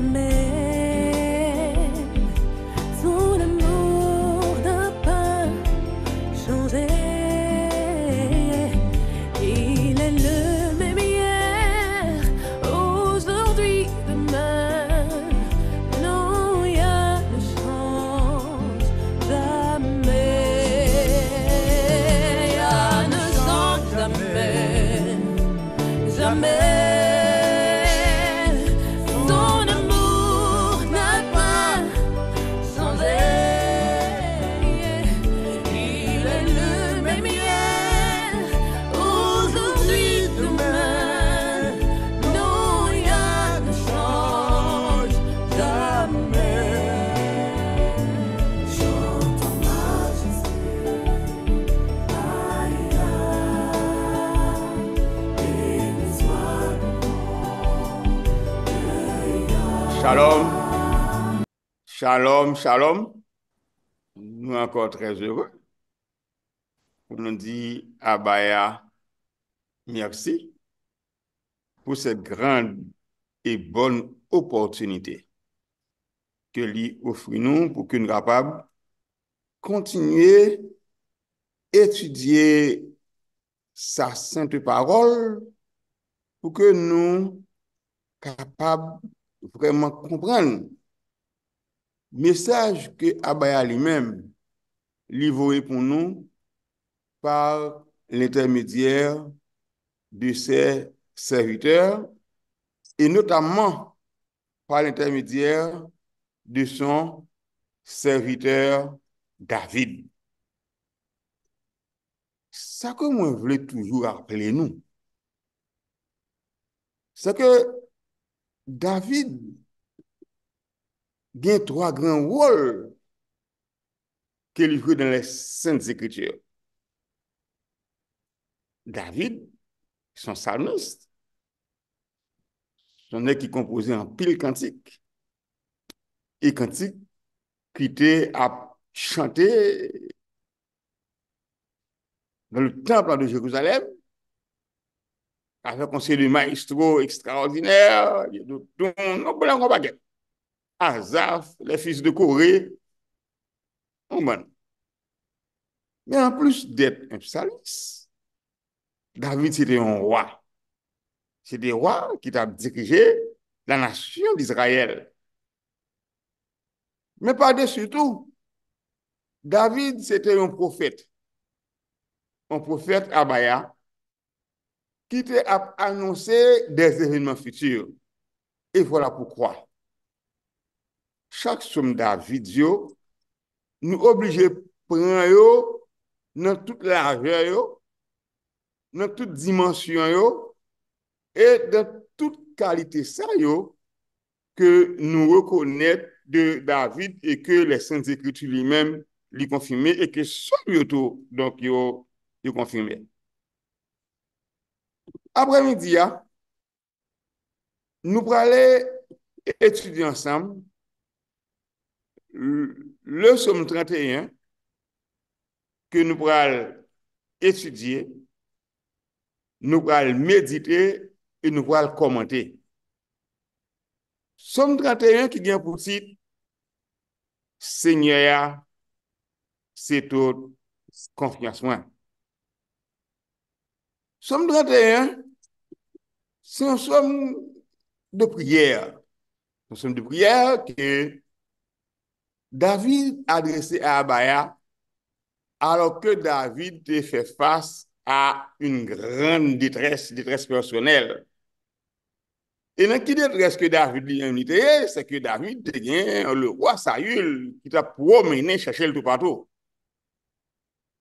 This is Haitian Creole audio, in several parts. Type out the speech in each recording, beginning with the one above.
Mírame. Salom, salom. Nou ankon trez heure. O nou di Abaya mersi pou se grand e bon oportunite ke li ofri nou pou ke nou kapab kontinuye etudye sa sante parol pou ke nou kapab vreman komprennou Mesaj ke Abaya li men li voe pou nou par l'intermedièr de se serviteur e notamman par l'intermedièr de son serviteur David. Sa ke mwen vle toujou apelé nou, sa ke David David gen 3 gran wol ke li fwe den le sènt zekritye. David, son salmist, sonè ki kompoze an pil kantik e kantik ki te ap chante nan le templa de Jérusalem a fè konsey de maestro ekstraordinèr yè doutou, nan pou lè an kompagèp. Azaf, les fils de Corée. Mais en plus d'être un psalmiste, David c'était un roi. C'est des rois qui t'a dirigé la nation d'Israël. Mais par-dessus tout, David c'était un prophète. Un prophète Abaya qui t'a annoncé des événements futurs. Et voilà pourquoi Chak som David yo, nou oblije pran yo nan tout larje yo, nan tout dimensyon yo, e nan tout kalite ser yo, ke nou rekonnet de David e ke lesans ekriti li men li konfime, e ke son yotou, donk yo yon konfime. Apre midi ya, nou prale etudi ansam. Le som 31 ke nou pral etudye, nou pral medite e nou pral komante. Som 31 ki gen pouti se nye ya se to konfiansoan. Som 31 se an som de prier. An som de prier ki David adrese a Abaya alo ke David te fe fase a un gran detres, detres personel. E nan ki detres ke David li aniteye, se ke David te gen le roya sa yul ki ta pou omenen chache l tou patou.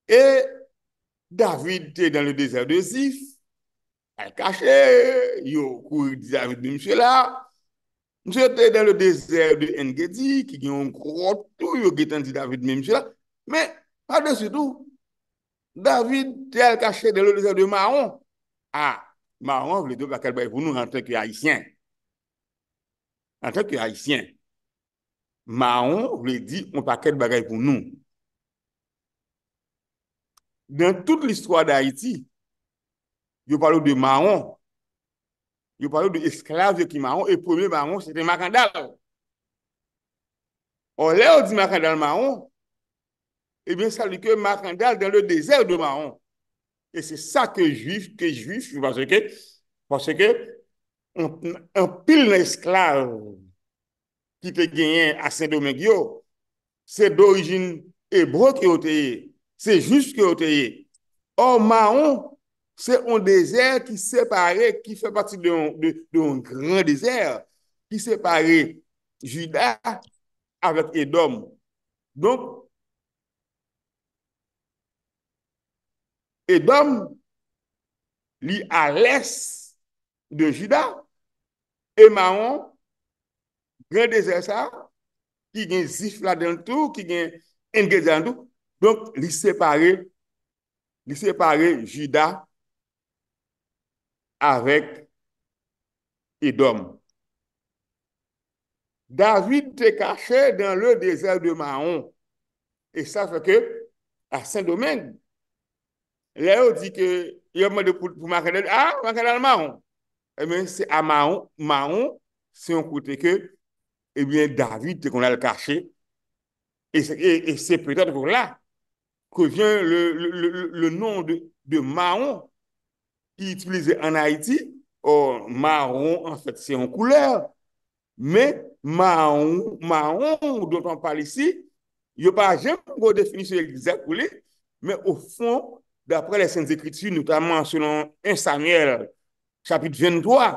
E David te dan le dezer de zif, al kache, yo kou di David li mse la. Mse te den le dese de Ngedi, ki ki yon krotou yo getan di David men mse la. Men, pa de se tou, David te al kache den le dese de Mahon. Ha, Mahon vle di yo baket bagay pou nou an ten ki Haitien. An ten ki Haitien. Mahon vle di yo baket bagay pou nou. Den tout l'histoire d'Haïti, yo palo de Mahon. yo parlo de esklav yo ki Maron, e pweme Maron, se te Makandal. Ou le ou di Makandal Maron, e ben sa li ke Makandal dan le dezer de Maron. E se sa ke juif, ke juif, yo panse ke, panse ke, an pil n'esklav ki te genyen asen domen gyo, se d'orijin ebro ki oteye, se jist ki oteye. Ou Maron, Se on dezer ki separe, ki fe pati de yon gran dezer, ki separe juda avet edom. Don, edom li ales de juda, e maon, gran dezer sa, ki gen zifla den tou, ki gen engezandou, don li separe juda, avec Edom. David était caché dans le désert de Mahon. Et ça fait que, à Saint-Domingue, là, on dit que, il y a demandé pour, pour marquer ah, marquer Mahon. Eh c'est à Mahon, Mahon, c'est un côté que, eh bien, David, qu'on a le caché. Et, c'est peut-être pour là que vient le, le, le, nom de, de Mahon ki itilize an Haïti, or maron, en fèt, se yon koule, me maron, maron, ou don ton pale si, yo pa jen pou go defini se yon koule, me ou fon, d'apre les sènes ekriti, nou ta manchounan, en sanyel, chapit 23,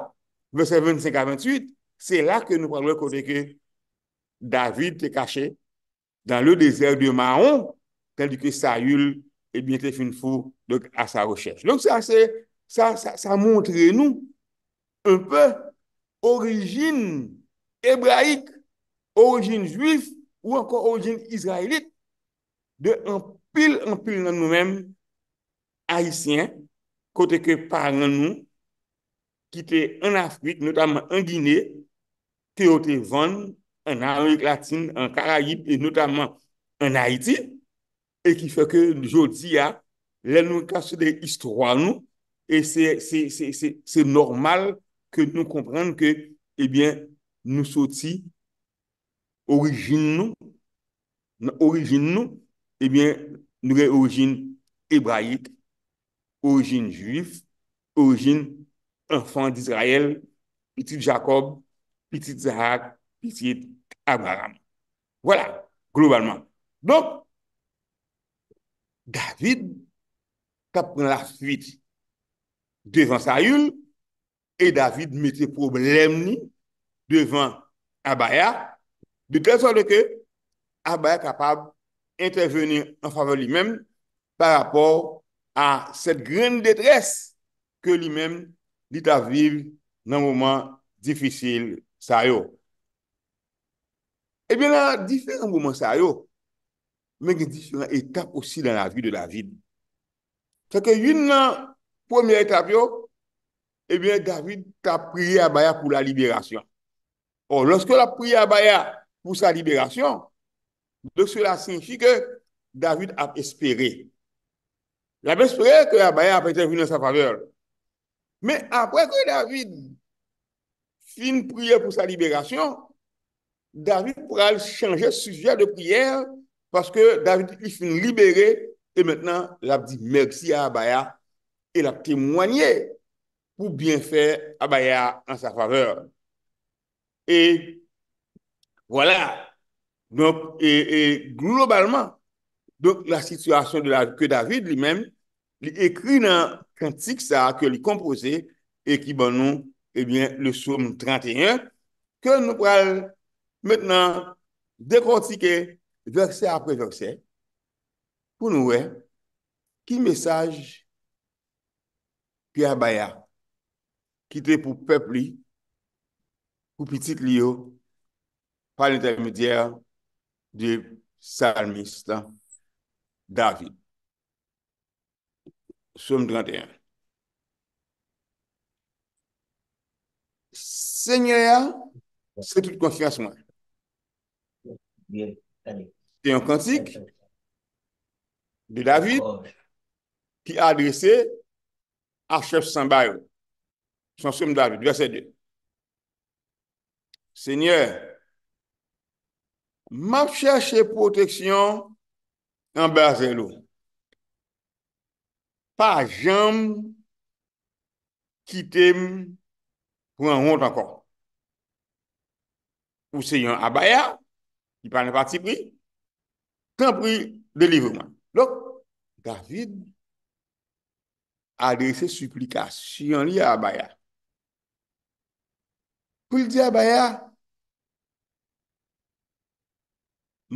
verset 25-28, se la ke nou pradre kode ke David te kache dan le dezèr de maron, tel di ke sa yul, et bien te fin fou, a sa rochèche. Lou sa se kache, sa montre nou un pe orijin hebraik, orijin juif ou ankon orijin israelit de anpil anpil nan nou men haisyen, kote ke par nan nou kite an Afrik, notaman an Gine teote van an Afrik latin, an Karayip notaman an Haiti e ki feke jodi ya ah, lè nou kase de istroan nou Et c'est normal que nous comprenions que, eh bien, nous sortis origine nous, origine nous, eh bien, nous avons origine hébraïque, origine juive, origine enfant d'Israël, petit Jacob, petit Isaac petit Abraham. Voilà, globalement. Donc, David, as pris la fuite devan sa yul e David mette problem ni devan Abaya de ten son de ke Abaya kapab intervenir an fave li men par apor a set gren detres ke li men li ta vive nan mouman difisil sa yo. Ebyen eh nan difen mouman sa yo men gen disi lan etap osi nan la vi de David. Seke yun nan Première étape, eh bien, David a prié à Baya pour la libération. Or, lorsque a prié à Baya pour sa libération, donc cela signifie que David a espéré. Il a espéré que Abaya a venu en sa faveur. Mais après que David une prière pour sa libération, David pourra changer le sujet de prière parce que David il été libéré et maintenant il a dit merci à Abaya et la témoigné pou bienfè Abaya en sa faveur. Et, voilà, et globalement, la situasyon de la que David li mèm, li ekri nan kantik sa ke li kompose ekibon nou, ebyen, eh le soum 31, ke nou pral, mètnan, dekortike, versè apre versè, pou nou wè, ki mesaj Pierre Bayard ki te pou pepli pou pitit liyo pa l'intermedier di salmistan David soum 31 Seigneur se tout confiance moi se yon kantik de David ki adrese se Archef Sambaio, Sonsoum David, verset 2. Seigneur, map chache protection en ber zelo. Pa jem kitem pou an ont ankon. Ou se yon abaya, ki pa ne pati pri, tan pri delivouman. Lok, David Sambaio, a dese suplikasyon li a Abaya. Kou li di a Abaya,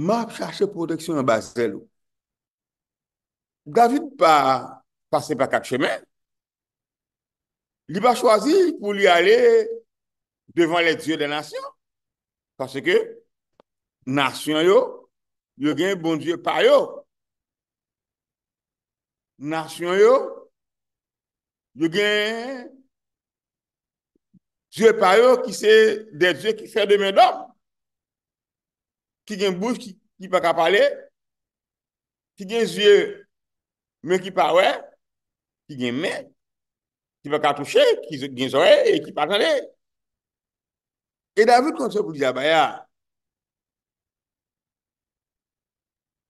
map chache proteksyon an bas zelo. David pa pase pa kap cheme, li pa chwazi pou li ale devan le diyo de nasyon, pase ke nasyon yo, yo gen bon diyo par yo. Nasyon yo, Yo gen zye paryo ki se de zye ki se de men do. Ki gen bouj ki pa ka pale. Ki gen zye men ki pa we. Ki gen men ki pa ka touche. Ki gen zwe e ki pa pale. E davit kontse pou diya bayan.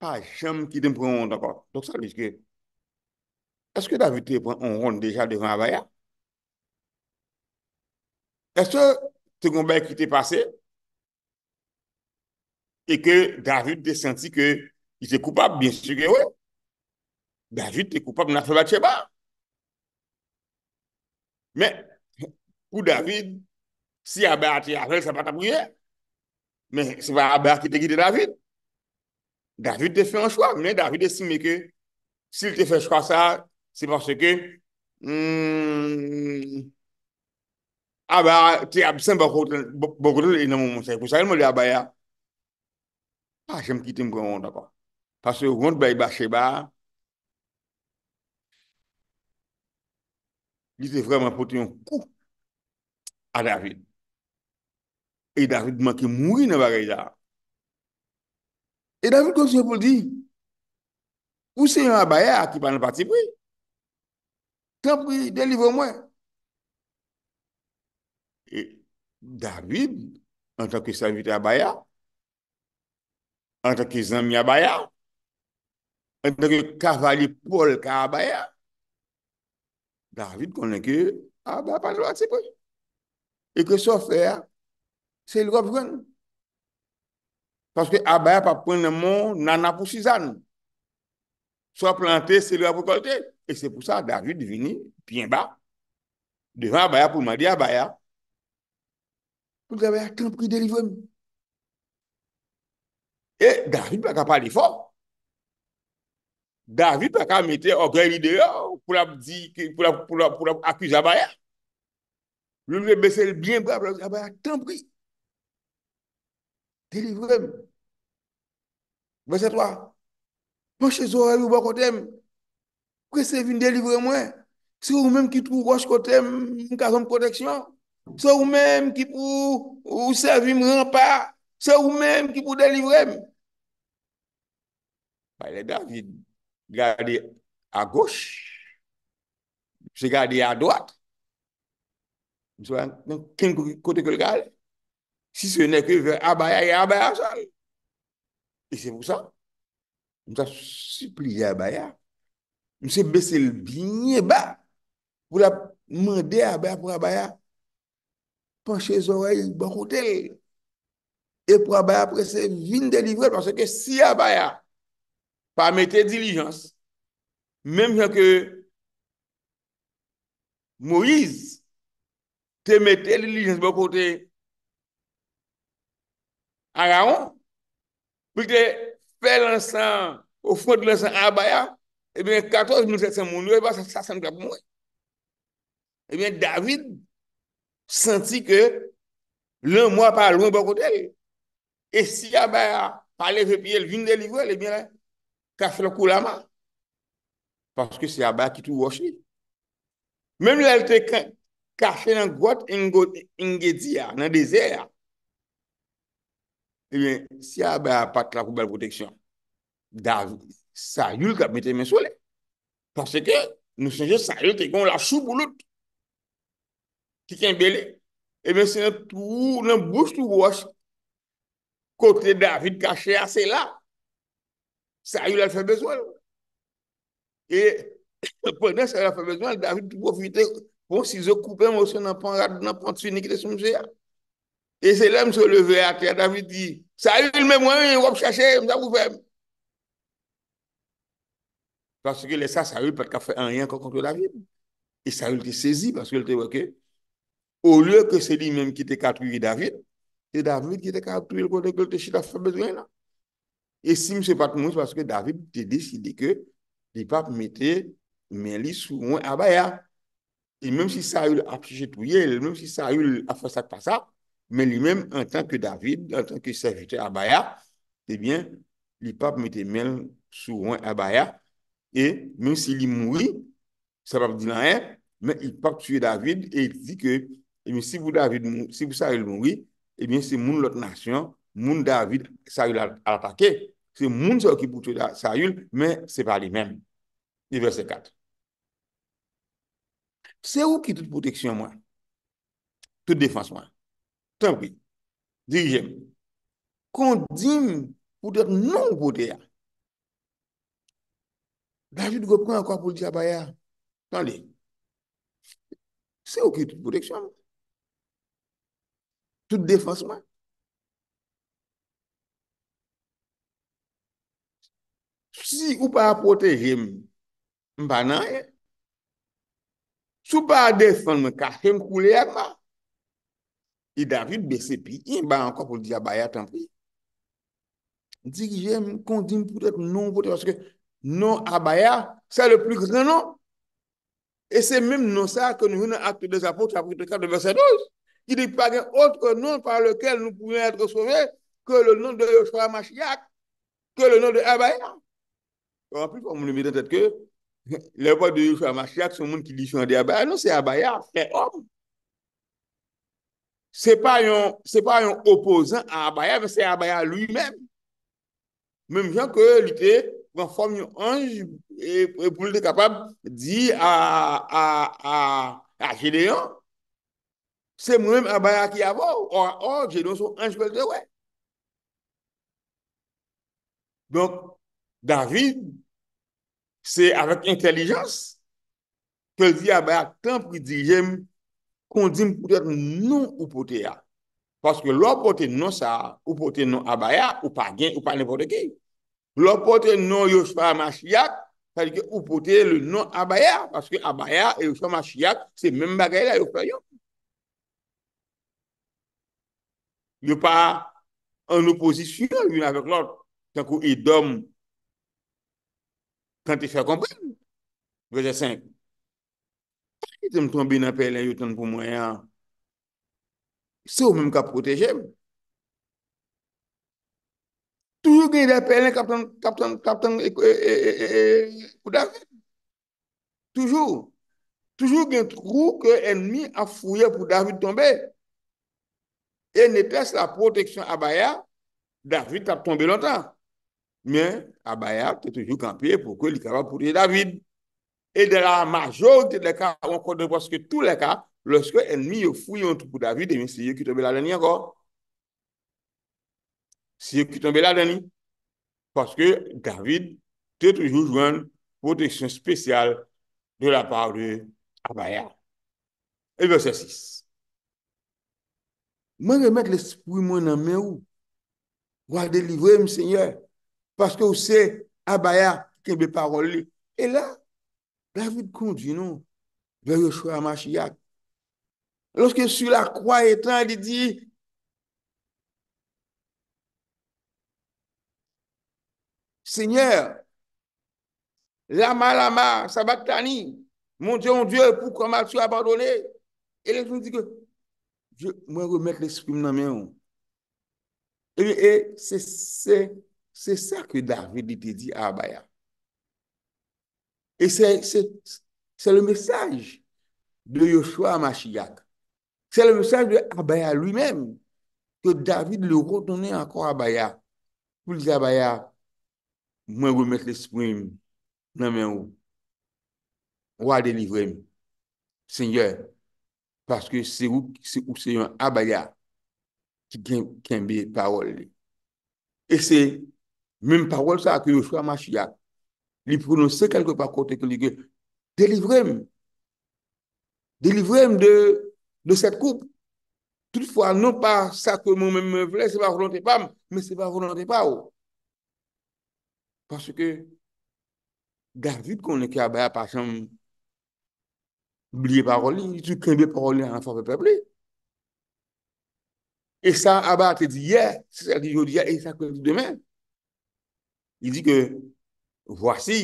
Pa chanm ki den prou moun takot. Tok sa li jge. Eske David te pon on ronde deja devan Abaya? Eske te kon bay ki te pase? E ke David te senti ke i te koupab, bin suke we? David te koupab, nan se batye ba? Men, pou David, si Abaya te aval, sa pa ta bruyen. Men, se va Abaya te gite David, David te fe an chwa, men David te sime ke si te fe chwa sa, Se passe ke, Aba, te abisen bako bo kote le nan moun moun se, pou sa yon moun li abaya, a, jem kitem kwen moun dako. Pase yon moun bayi bashe ba, jite vreman pote yon kou a David. E David man ki moun nan baka yon da. E David kwa se yon pou li di, ou se yon abaya ki panen pati pou yon? Sèm pou yi delivè mwen. E David, an ta ki sèvite Abaya, an ta ki zèm yi Abaya, an ta ki kavali pol ka Abaya, David konen ki Abaya pa jwa tsepoj. E ke so fè ya, sè lè wap jwen nou. Paske Abaya pa pren moun nanapou shizan nou. So plantè, sè lè wap pou kontèl. E se pou sa David vini pi en ba, devan Abaya pou mandi Abaya, pou Abaya tenpri delivre mi. E David pa ka pali fok. David pa ka mette ogre li deyo pou la akuse Abaya. Jou lè besèl bi en ba pou Abaya tenpri delivre mi. Besèl towa. Poche zo a yu bakote mi. ke se vin delivre mwen. Se ou menm ki tou roche kote m, m ka zon koneksyon. Se ou menm ki pou ou se vin m ran pa. Se ou menm ki pou delivre m. Pane David, gade a goche, se gade a doate, m se wèn kwen kote kote gale. Si se ne kwen abaya e abaya chan. E se mousan, m sa suplize abaya Mse besel binye ba pou la mande Abaya pou Abaya panche zorey bakote. E pou Abaya prese vin de livret panche ke si Abaya pa mette dilijans, menm jan ke Moïse te mette dilijans bakote agaon, pou te fè lansan ou fwant lansan Abaya, e ben 14.700 mouni, e ben 64 mouni. E ben David senti ke lè mwa pa loun Bagote, e si ya bè pale vepye lvin delivwe, e ben kache lakou lama. Panske si ya bè ki tou woshi. Men nou el te kache nan gote ingedia, nan desea. E ben si ya bè pat la poubel poteksyon. David, sa yul ka mette men so le. Pase ke, nou senje sa yul te kon la soub ou lout. Ki ken beli. Emen, se nan tou, nan bouche tou wos. Kote David kache a, se la. Sa yul al fe bezwen. E, pou ene sa yul al fe bezwen, David pou profite. Pon si zo koupe monsen nan pan rad, nan pan tsu nikite sou mse a. E se la mse leve a, te a David di, sa yul men mwen, wop chache, msa pou fe mwen. Paske lè sa saril patka fè an riyan kon kontre David. E saril te sezi paske lè te wèke. Ou lè ke se li mèm ki te katoui David, te David ki te katoui lè kontre kèl te chè la fè bezwen la. E si mè se patou mèm, se paske David te defide ke li pap mète mè li souwen abaya. E mèm si saril ap chè touye, e mèm si saril ap fòsat pa sa, mè li mèm an tan ke David, an tan ke saril te abaya, ah tebyen eh li pap mète mèl souwen abaya ah Et même s'il y moui, s'arabe d'il en air, men il pa t'chouer David et il dit que eh si vous David moui, si vous Sayoul moui, et eh bien c'est moun l'autre nation, moun David, Sayoul a l'attaqué. C'est moun sa ou kipou t'chouer Sayoul, men se par li men. Et verset 4. Se ou ki tout protection moui? Tout défense moui? Tant pis. Dirijem. Kondim pou t'être non-bodea. lajou di gop kwen an kwa pou di abaya, tan li, se ou ki tout pwede ksyan mwen, tout defansman, si ou pa apote jem, mba nan ye, sou pa defan mwen, kak jem koule akman, i David besi pi, i mba an kwa pou di abaya tan pi, di ki jem konti mwen pwede kwen non pwede, woske, Non, Abaya, c'est le plus grand nom. Et c'est même non ça que nous venons acte des apôtres, chapitre 4, verset 12, qui dit pas un autre nom par lequel nous pouvons être sauvés que le nom de Yoshua Mashiach, que le nom de Abaya. En plus, on me dit en tête que les voix de Yoshua Mashiach sont le monde qui dit Abaya. Non, c'est Abaya, c'est homme. Ce n'est pas, un, pas un opposant à Abaya, mais c'est Abaya lui-même. Même gens que l'idée mwen fom yon anj, e, e pou li de kapab, di a, a, a, a, a jede yon, se mwen m abaya ki avou, or, or, jede yon sou anj kwen te we. Donk, David, se avak intelijans, ke li di abaya, tanp ki di jem, kon di m pou tete nou ou pote ya, paske lor pote nou sa, ou pote nou abaya, ou pa gen, ou pa ne pote ki, ou pa gen, Lò pote non yos pa ma chiyak, sa di ki ou pote le non abaya, paske abaya e yos pa ma chiyak, se men bagay la yos pa yon. Yon pa an oposisyon yon avek lò, tenkou yi dom, kante fè komprim, veze 5. Yon tem ton bin apel en yon ton pou mwen ya, se ou men ka proteje mè. Toujours qu'il a des capitaine, capitaine, capitaine, et, Toujours. Toujours qu'il y a un trou que l'ennemi a fouillé pour David tomber. Et ne ce la protection à Baya, David a tombé longtemps. Mais à Abaya est toujours campé pour que soit capable de David. Et de la majorité des cas, on connaît parce que tous les cas, lorsque l'ennemi fouille un trou pour David, et bien, c'est qui tombe la dernière encore. Si yon ki tombe la den nou, paske David te toujou jwen proteksyon spesyal de la par de Abaya. Et verset 6. Mwen remet l'esprit mwen ame ou wak delivre mwen seigneur paske ou se Abaya ke be parole. Et la, David kondi nou ve yo choua ma chiyak. Lorske sou la kwa etan di di Seigneur, Lama Lama, Sabatani, mon Dieu, mon Dieu, pourquoi m'as-tu abandonné? Et les gens disent que Je moi, remettre l'esprit dans mes mains. Et, c'est ça que David dit à Abaya. Et c'est le message de Yoshua Mashiach. C'est le message de Abaya lui-même que David le retournait encore à Abaya. Pour dire Abaya, Mwen wè mèt l'esprime nan mè ou. Wè a delivre m. Senyor. Paske se ou se yon abaya. Ki genbe parol li. E se mèm parol sa akye yo chwa ma chiyak. Li prononse kelke pa kote ke li genbe. Delivre m. Delivre m de set koup. Toutfwa nan pa sa ke mèm mèm vle se ba vlante pam. Me se ba vlante pa ou. Paske, da vit konen ki Aba a pasan oubliye paroli, jitou kembe paroli an anfor pepeble. E sa, Aba te diye, se sa diyo diye, e sa kwen di demen. Y di ke, vwasi,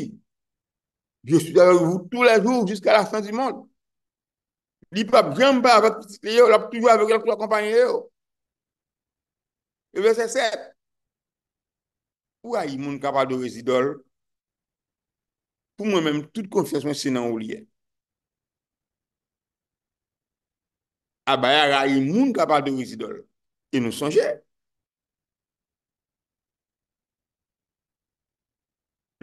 yo sou davek vou tou la joug jiska la fin di moun. Li pa, jen pa avek yon, la pou toujou avek yon pou la kompanyen yon. E ve se sete. Ou a yi moun kapal de wè zidol? Pou mwen mèm, tout konfisyon se nan ou liye. A bayar a yi moun kapal de wè zidol. E nou sanje.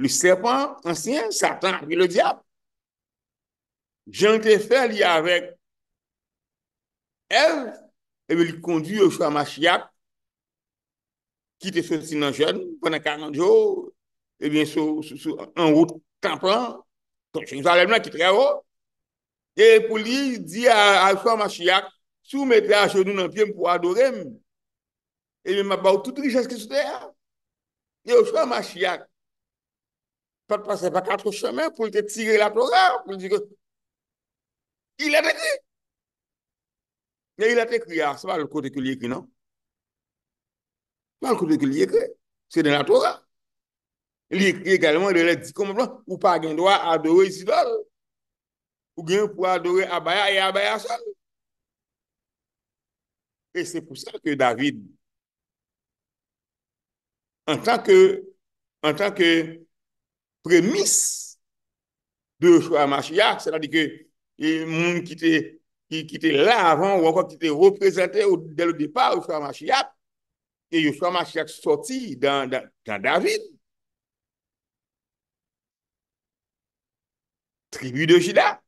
Li sepan, ansyen, satan, e le diap. Jante fè li avek ev, e wè li kondi yo chwa ma chiyak. ki te sotin nan jen, pou nan kar nan jo, e eh bin sou, sou, sou, en route, tan plan, ton jen, zare mwen ki tre yo, e pou li, di a, a chwa ma chiyak, sou me te a jenou nan pye m pou adorem, e mi mabaw tout li jeske sou te a, e yo chwa ma chiyak, pat pase pa katro chame, pou li te tigre la proga, pou li di ke, il a te ki, e il a te kriya, se pa l kote ki li e kri nan, Par koute ki li ekre, se den la Torah. Li ekre egalman de le dikom ou pa gen doa adore zidol. Ou gen pou adore abaya e abaya sol. E se pou sa ke David an tan ke premis de Ushua Mashiach se la di ke moun ki te la avan ou an kon ki te reprezenten del depa Ushua Mashiach E Yoswa Machiak sorti dan David. Tribu de Jida.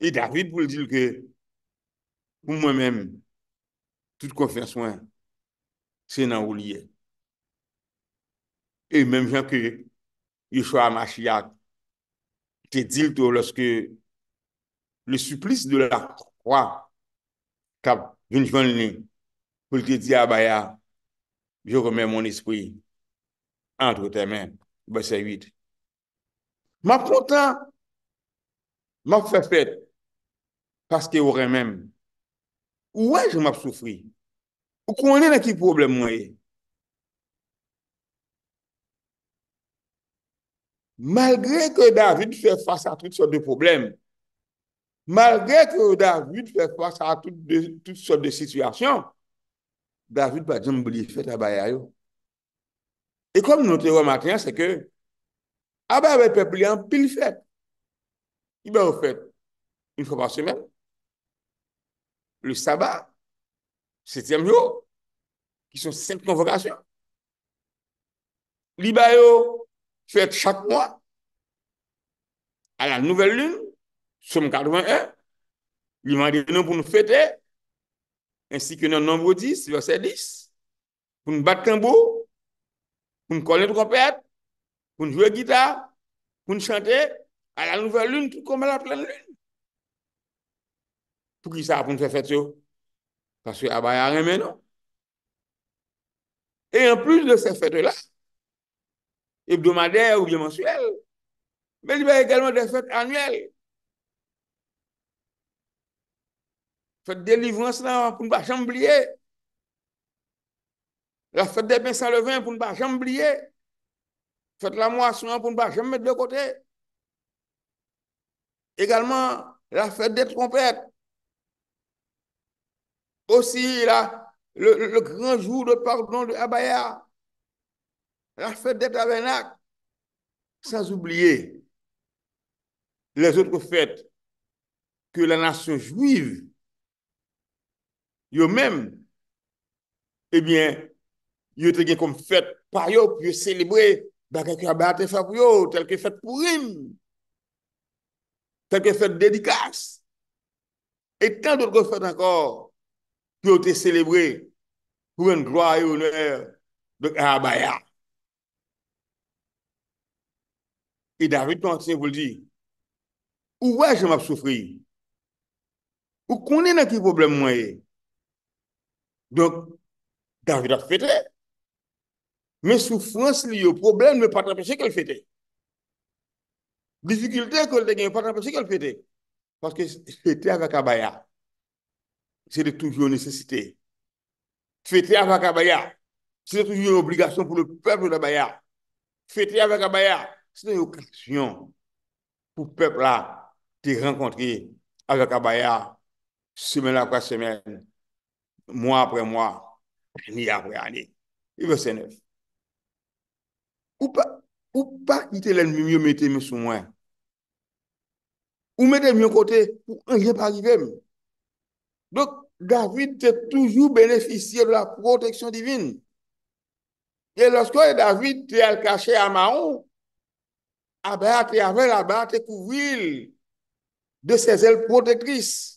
E David pou l'dil ke pou mwen men tout kon fè soin se nan ou liye. E mèm jèm ke Yoswa Machiak te dil to lòske le supplis de la kwa tab jenjvan lèm. pou l te di abaya, ah, yo remen mon espri, anto te men, ba se yit. M ap kontan, m ap fefet, paske ou remen, ou wè j m ap soufri, ou konen e ki problem mwen e. Malgré ke David fè fasa a tout sort de problem, malgré ke David fè fasa a tout sort de situasyon, be avit pa di yon mbou li fèt a bayay yo. E kom nou te wè matenyan, se ke, a bay avè pe pli an pil fèt. I bè wè fèt yon fòp a semen. Le sabat, setyèm yo, ki son set konvokasyon. Li bay yo fèt chak mwa. A la nouvel loun, soum kardouman yon, li mwen di nan pou nou fètè. ansi kè nan nombou 10, vò sè 10, pou mbate kèmbo, pou m konè tò kompèt, pou m jwè gita, pou m chante, a la nouvel loun, tout kòmè la plèn loun. Pou ki sa pou m fè fèt yo, pas wè a bayan remè non. E an plus de fè fèt yo la, hebdomade ou biyè mensuel, men y bè ekèlman dè fèt anuel, Faites délivrance pour ne pas jamais oublier. La des pains sans pour pour ne pas jamais oublier. Faites la moisson pour ne pas jamais mettre de côté. Également, la fête des trompettes. Aussi, le, grand jour de pardon de Abaya. La fête des tabernacles. Sans oublier les autres fêtes que la nation juive Yo men, ebyen, yo te gen kom fèt par yo, yo selebrè, baka ki abate fèp yo, telke fèt pou rim, telke fèt dedikas, et telke fèt ankor, yo te selebrè, pou en drwa yo, aner, dek a abaya. E da rite anse, yo vou l di, ou wè jè m ap soufri, ou konè nan ki problem mwenye, Donc, David a fêté. Mais souffrance liée au problème ne pas empêcher qu'elle fêtait. Difficulté qu'elle ne pas empêcher qu'elle fêtait, Parce que fêter avec Abaya, c'est toujours une nécessité. Fêter avec Abaya, c'est toujours une obligation pour le peuple d'Abaya. Fêter avec Abaya, c'est une occasion pour le peuple là de rencontrer avec Abaya semaine après semaine mois après mois, année après année. il veut 9. Ou pas, ou pas quitter l'ennemi, mieux mettez mes sous moi. Ou mettez mieux côté pour rien pas arriver. Donc, David est toujours bénéficié de la protection divine. Et lorsque David est caché à Mahon, Abba avait avec Abba, de ses ailes protectrices.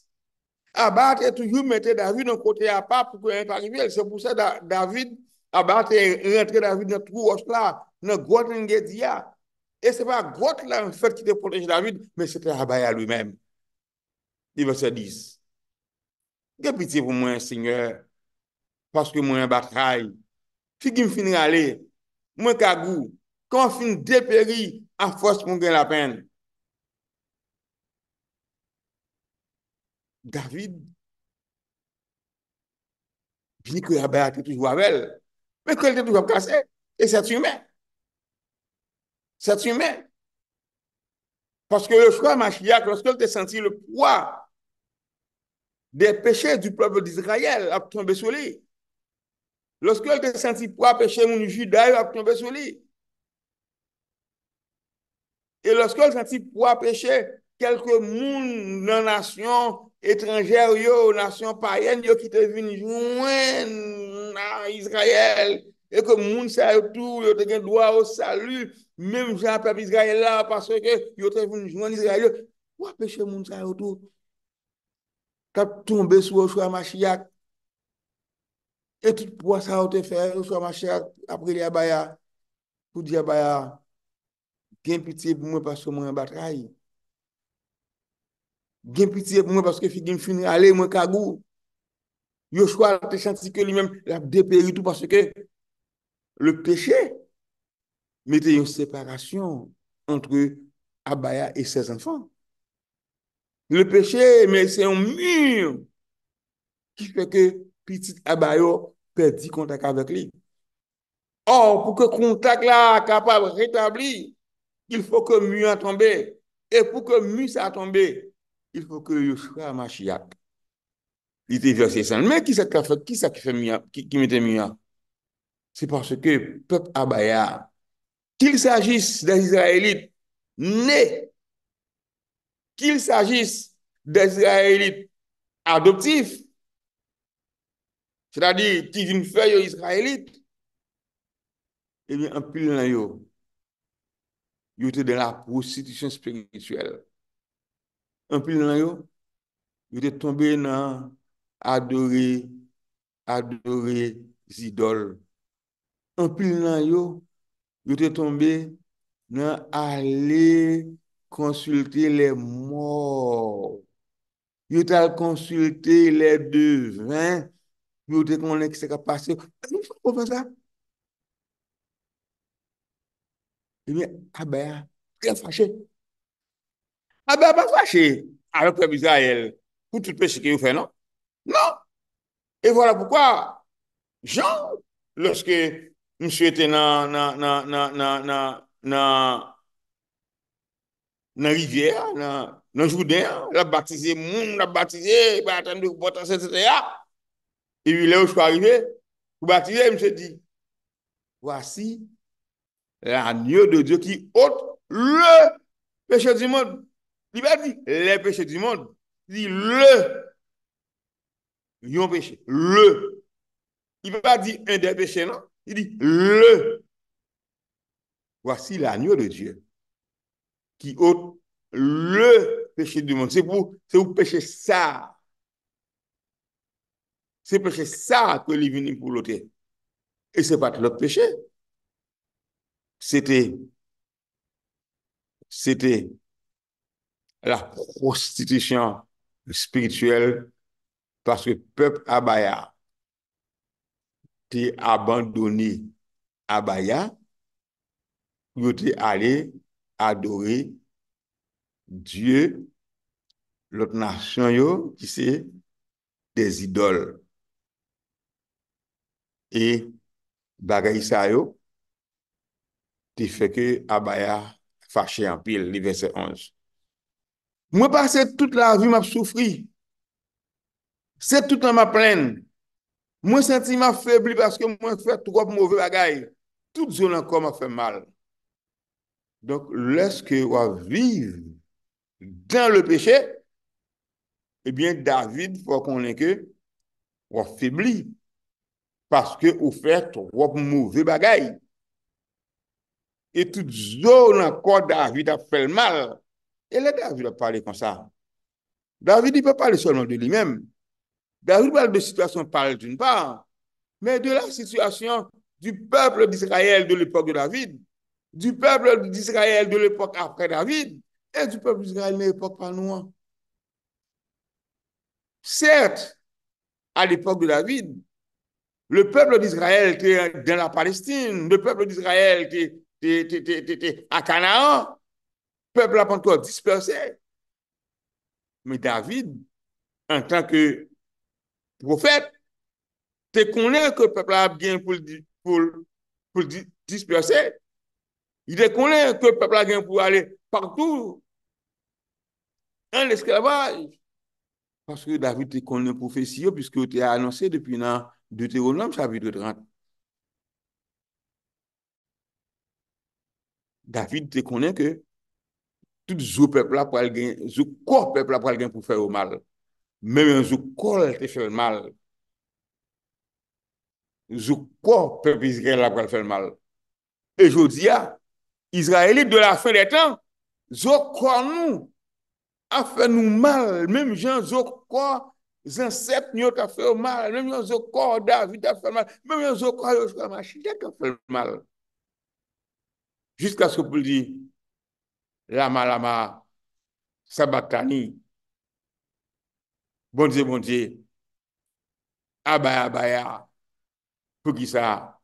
Abate tou yu mette David nou kote ya pa pou kwen ente anive, el se pouse David, abate rentre David nou tou wos la, nou gote nge diya. E se pa gote nan fète ki te protej David, men se te rabaye a lui men. I ve se diz, ge piti pou mwen se nge, paske mwen batray, fi ki m fin nge ale, mwen kagu, kon fin deperi a fos moun gen la penne. David vini kou ya be ati touj wawel men kou el te touj wap kase e sè t'yumè. Sè t'yumè. Paske le chwa machiyak loske el te senti le pwa de peche du pov d'Israël ap t'yombe souli. Loske el te senti pwa peche mouni juday ou ap t'yombe souli. E loske el senti pwa peche kelke moun nanasyon Etranger yo, nasyon payen, yo ki te vinjwen na Israel. E ke moun sa yotou, yo te gen doa o salu. Mem jan pep Israel la, pa se ke yo te vinjwen Israel yo. Wapèche moun sa yotou. Tap tombe sou Oshwa Mashiak. E ti pwa sa ote fè Oshwa Mashiak apri li abaya. Ou di abaya, gen piti pou mwen pa sou mwen batrayi. gen piti e pou mwen paske fi gen fin ale mwen kagou yo chwa te chantike li men la deperi tout paske le peche me te yon separasyon antre abaya e sez anfan le peche me se yon moun ki chweke piti abayo perdi kontak avek li or pou ke kontak la kapab retabli il fok ke moun a tombe e pou ke moun sa tombe il fò kè yò chwa yò ma chiyak, li te vyo se san. Mè ki sa kè fè, ki sa ki fè miya, ki ki mè te miya, se pòsè ke pèp Abaya, ki l sa jis de Israelit ne, ki l sa jis de Israelit adoptif, se ta di ki vin fè yò Israelit, e mi anpil nan yò, yò te de la prostitution spirituelle, Anpil nan yo, yo te tombe nan adore, adore zidol. Anpil nan yo, yo te tombe nan ale konsulte le mou. Yo te al konsulte le devan. Yo te konen ki se ka pase. A mi fò pou fè sa? A mi, a bè, kè fachè. A be, a pa fache. A loppe bizayel. Pouti pe se ke yon fè, non? Non. E vwola poukwa, jan, lòske, mswe te nan, nan, nan, nan, nan, nan, nan, nan rivè, nan, nan jwouden, nan batize, moun nan batize, patan de kou potan se te te ya, e vi lè ou jwou arive, kou batize, mswe di, wasi, la nyè de Diyo ki ot, lè, pe chè di mòd, Il va dire les péchés du monde. Il dit le. Yon péché. Le. Il va pas dire un des péchés, non. Il dit le. Voici l'agneau de Dieu qui ôte le péché du monde. C'est pour, c'est pécher ça. C'est péché ça que est venu pour Et ce n'est pas l'autre péché. C'était, c'était la prostitisyon spirituel paske pep Abaya te abandoni Abaya pou yo te ale adore die lot nasyon yo ki se desidol e bagay sa yo te feke Abaya fache anpil li ve se onj Mwen pa se tout la vi m ap soufri. Se tout an m ap plen. Mwen senti m ap febli paske mwen fè tou wop mouvè bagay. Tout zon an kon m ap fè mal. Donk lèske wap viv dan le peche, ebyen David fò konen ke wap febli paske ou fè tou wop mouvè bagay. Et tout zon an kon David ap fè mal. Et là, David a parlé comme ça. David, il peut parler seulement de lui-même. David parle de situation, parle d'une part, mais de la situation du peuple d'Israël de l'époque de David, du peuple d'Israël de l'époque après David, et du peuple d'Israël de l'époque par nous. Certes, à l'époque de David, le peuple d'Israël était dans la Palestine, le peuple d'Israël était à Canaan, Peb la pantwa disperse. Me David, an tan ke profet, te konen ke peb la gen pou disperse. I de konen ke peb la gen pou ale partou. An eskrabay. Paske David te konen profesiyo piske ou te a annonse depi nan de te ou nan chavi de dran. David te konen ke tout zou pep la pou al gen, zou kor pep la pou al gen pou fè ou mal. Mèm yon zou kor lè te fè ou mal. Zou kor pep lè te fè ou mal. E joudia, Izraeli de la fè de tan, zou kor nou a fè nou mal. Mèm yon zou kor zan sep nou ta fè ou mal. Mèm yon zou kor da vè ta fè ou mal. Mèm yon zou kor yo chwa machi ta fè ou mal. Jist kwa sou pou lè di, lama-lama, sabak tani, bondje-bondje, abaya-abaya, fokisa,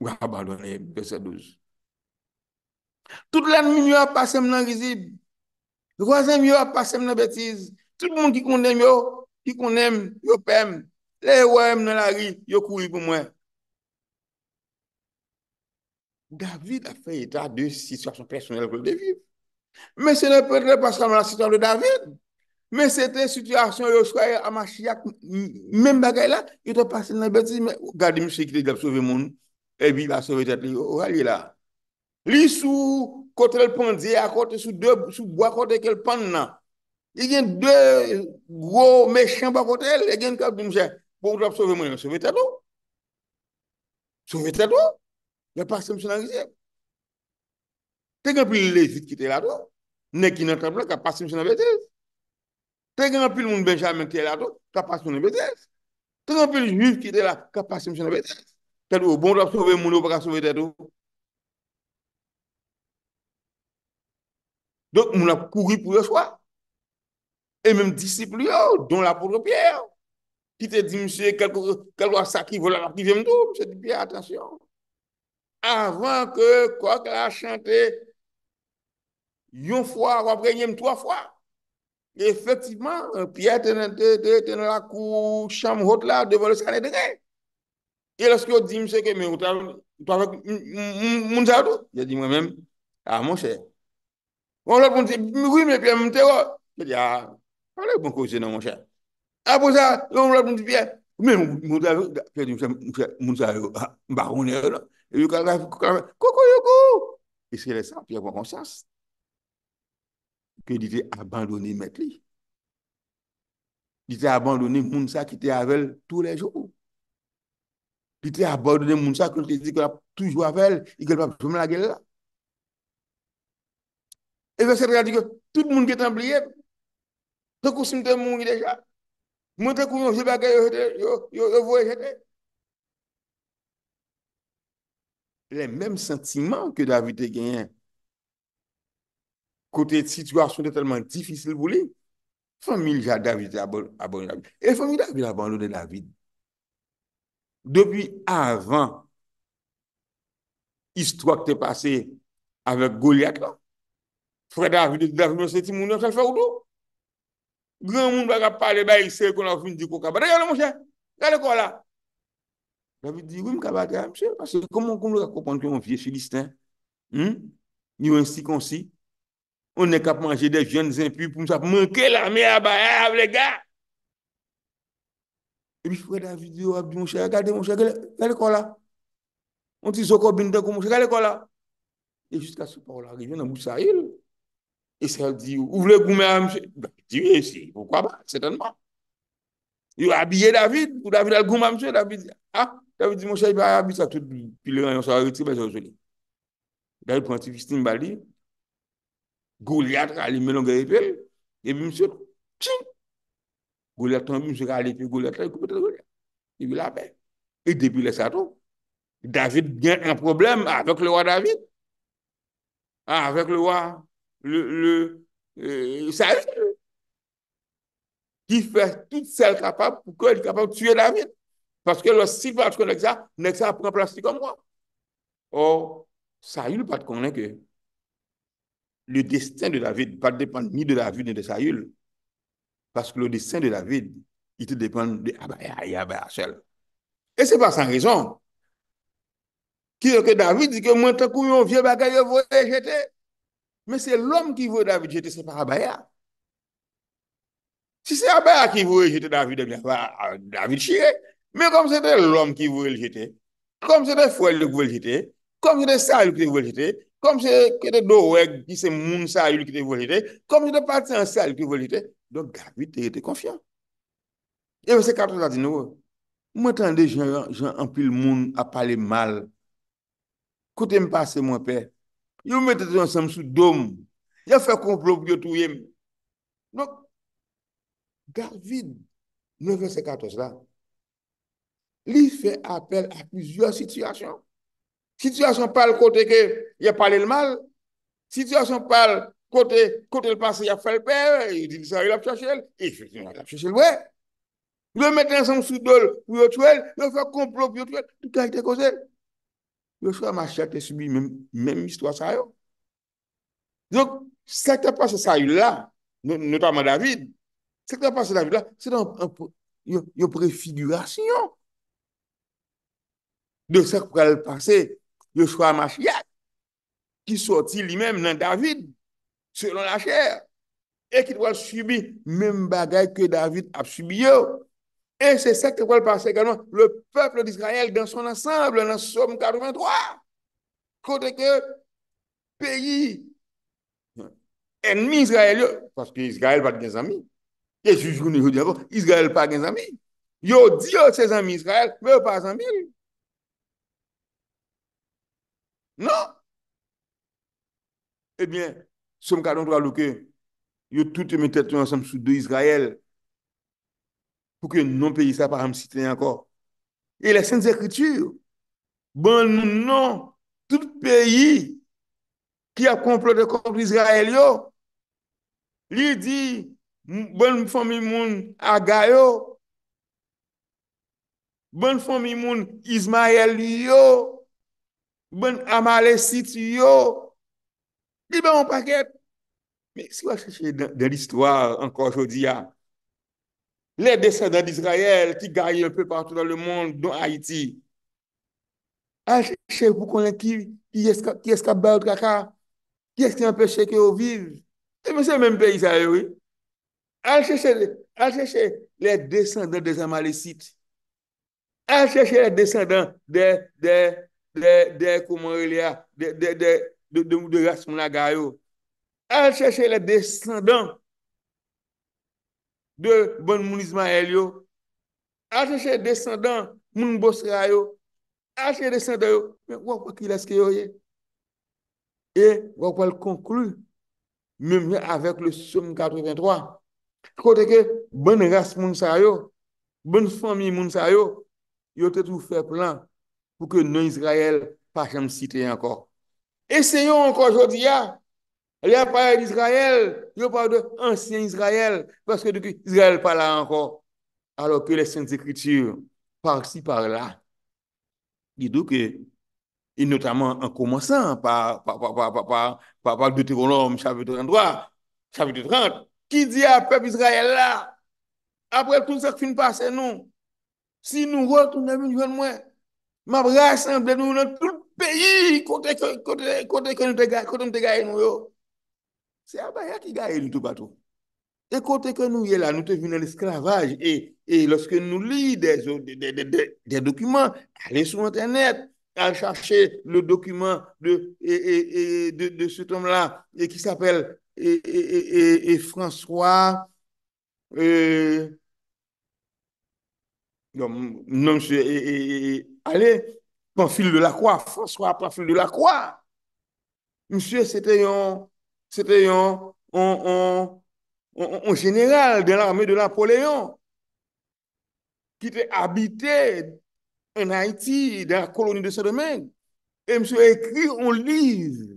wak abandonye, besa douz. Tout l'anmi yo apasem nan rizib, rozem yo apasem nan betiz, tout moun ki kondem yo, ki kondem, yo pem, leye woyem nan ari, yo kouy pou mwen. Gavid a feyita de situasyon personel kou deviv. Mè sè nè pète lè paskwa mè la sitwam lè David, mè sè tè sitwasyon yo chwaye amachiyak mèm bagay lè, yon tè paskwen nan beti, mè gadi mè sè ki lè dèp souve moun, e bi la souve tèt lè, yon gali lè. Li sou kote lè pande zè akote sou dèp, sou gwa kote kelpande nan, yon gen dè gro mechèm akote lè, yon gen kote mè sè, pou dèp souve moun, mè souve tèt lè. Souve tèt lè, mè paskwen mè sè nan gatièp. Tèk anpil lèjit ki tè la do, nèk ki nèk anpil la, ka pasi msè nan bètes. Tèk anpil moun Benjamin ki tè la do, ka pasi msè nan bètes. Tèk anpil lèjit ki tè la do, ka pasi msè nan bètes. Tèk anpil moun bon do ap sove moun do, baka sove tè do. Bon, Donk moun ap kouri pou yo swa, e mèm disip li yo, don la potro pier. Ki tè di msè, kel kwa sa ki vola la prizè mdo, msè di pier, atensyon. Avon ke kwa kwa chante, yon fwa, wapre yenm, twa fwa, efektivman, piye ten la kou, sham hot la, devole san edre, e loske yo di mse ke, moun sa vdo, ya di mwen men, a moun chè, moun la poun di, mou mwen piye moun te wot, me di, a, anè moun kou jenè moun chè, a pou sa, moun la poun di piye, moun la poun di piye, moun sa vdo, moun sa vdo, moun sa vdo, moun sa vdo, moun sa vdo, moun sa vdo, moun sa vdo, moun sa vdo ke di te abandoni metli. Di te abandoni mounsa ki te avelle tou le jow. Di te abandoni mounsa ki te zikla tou jo avelle i ke l pap chome la gwen la. E ve se tre gadi ke tout moun se tembliye, te kousmite mouni deja, moun te kouman jibake yo voye jete. Le mèm sentimen ke davite genyen, kote non, titwasyon non, de telman tifisil bou li, familja David abon yon David. E familja David abon yon David. Depi avan, histwa ke te pase avek Goliath la, freda avi de David yon seti moun yon, se fè ou do? Gran moun baga pale bayi se, kon avi di kou kabade, yon le mouche, yon le kou la. David di, wim kabade, mouche, kou moun kon moun akopan kwen moun vie Filistin, moun yon stikonsi, On ne kap manje de jen zin pi pou msha pou manke la mi a baye av lega. E bi fwe David yo abdi monshe, gade monshe, gade kola. On ti zoko binde kou monshe, gade kola. E jiska sou pa ou la revye nan mousa il. E sè di yo, ou vle goume a monshe. Di yo, e si, pou kwa ba, sètenman. Yo abdiye David, ou David al goume a monshe, David di, ah, ha? David di monshe, baya abdi sa tout bi, pi le an yon sa yon tri bè zyon joli. David pwanti vistin bali. Gouliat a li menon garepe. E mi msye, ching. Gouliat a li menon garepe, gouliat a li menon garepe. E mi la pe. E debile sa tou. David gen un problem avek le wad David. Ah, avek le wad. Le, le, euh, le, sa yi. Ki fè tout sel kapab, poukò yi kapab tue David. Paske lò si pat konen kisa, nek sa pran plastikon mwa. Or, sa yi lò pat konen ke. Le destin de David pa depande ni de David ni de Sayyoul. Paske le destin de David, y te depande de Abaya y Abaya sel. E se pa san rizon. Ki yo ke David dike, mwen te koum yon vie bagay yo vwe jete. Men se lom ki vwe David jete, se pa Abaya. Si se Abaya ki vwe jete David, e eh blyan pa David shire. Men kom se de lom ki vwe jete, kom se de fwe luk vwe jete, kom se de sa luk vwe jete, kom se kete do wek ki se moun sa yu li ki te volite, kom se de pati an sa yu li ki te volite, donk Gavid te yete konfyan. Yon e vese kato la di nou, mwen tande jan anpil moun apale mal, kote mpa se mwen pe, yon mwen tande jan sanm sou dom, yon fè konprop yo tou yem. Donk Gavid, yon vese kato la, li fè apel a pizyo situasyon. Situasyon pale kote ke ya pale l mal. Situasyon pale kote kote l pase ya fèl pèl, yi e di sa yu la pchachel, yi e fèl yon la pchachel wè. Yon mette yon sou do l pyo tchouèl, yon fèl komplo pyo tchouèl, yon karikè ko zè. Yon chwa ma chate subi mèm istwa sa yon. Donk, sa kte pase sa yu la, notama David, sa kte pase David la, se dan yon prefigurasyon de sa kwa l pase Yoshua Mashiach, ki soti li mem nan David, selon la chère, e ki twal subi mem bagay ke David ap subi yo, e se sek te twal pase gano, le peple di Israel dans son ensemble, dans son 83, kote ke peyi, enmi Israel yo, paske Israel pat gen zami, ke jujouni yo di oh, avon, Israel pat gen zami, yo di yo se zami Israel, peyo pas zami yo, non ebyen eh soum kadon kwa louke yo tout me tetou ansam sou de Israel pou ke non peyi sa para m siten anko e lesen zekritu bon moun nan tout peyi ki ap komplote konpou Israel yo li di bon fom moun Agayo bon fom moun Izmayel yo Ben Amalé Siti yo, libe moun paket. Mè si wè chèche de l'histoire anko jodi ya, lè descendant d'Israël ki gaye lè pè partou dan lè moun don Haiti, al chèche pou konen ki ki eskap bè ou tkaka, ki eske anpe chèche ou viv, e mè se mèm pè Izayewi, al chèche lè descendant de Amalé Siti, al chèche lè descendant de Amalé, de kouman ou li a, de rase moun la ga yo. A chè chè le descendant de bon mounizman el yo. A chè chè descendant moun bousra yo. A chè descendant yo. Mwen wak wak ki lè ske yo ye. E wak wak wak lè konklu mwen mwen avèk le soun moun 83. Kote ke, bon rase moun sa yo, bon fòmi moun sa yo, yo te tou fè plan. pour que nous Israël pas jamais citer encore. Essayons encore aujourd'hui, Il y a parlé d'Israël, y parle de ancien Israël, parce que depuis Israël pas là encore. Alors que les Saintes Écritures, par-ci, par-là, disent que, et notamment en commençant par, par, par, par, par Deutéronome chapitre 33, chapitre 30, qui dit à peuple Israël là, après tout ça qui finit passer, nous, si nous retournons, nous Mabre asan den nou nan tout peyi kote ke nou te gaye nou yo. Se a bayan ki gaye loutou batou. E kote ke nou ye la, nou te vin nan eskravaj e loske nou li de dokumen, ale sou internet, ale chache le dokumen de se tom la ki se apel François... Euh, non non se... Allez, fil de la Croix, François fil de la Croix. Monsieur, c'était un, général de l'armée de Napoléon qui était habité en Haïti, dans la colonie de Saint-Domingue. Et monsieur écrit un livre.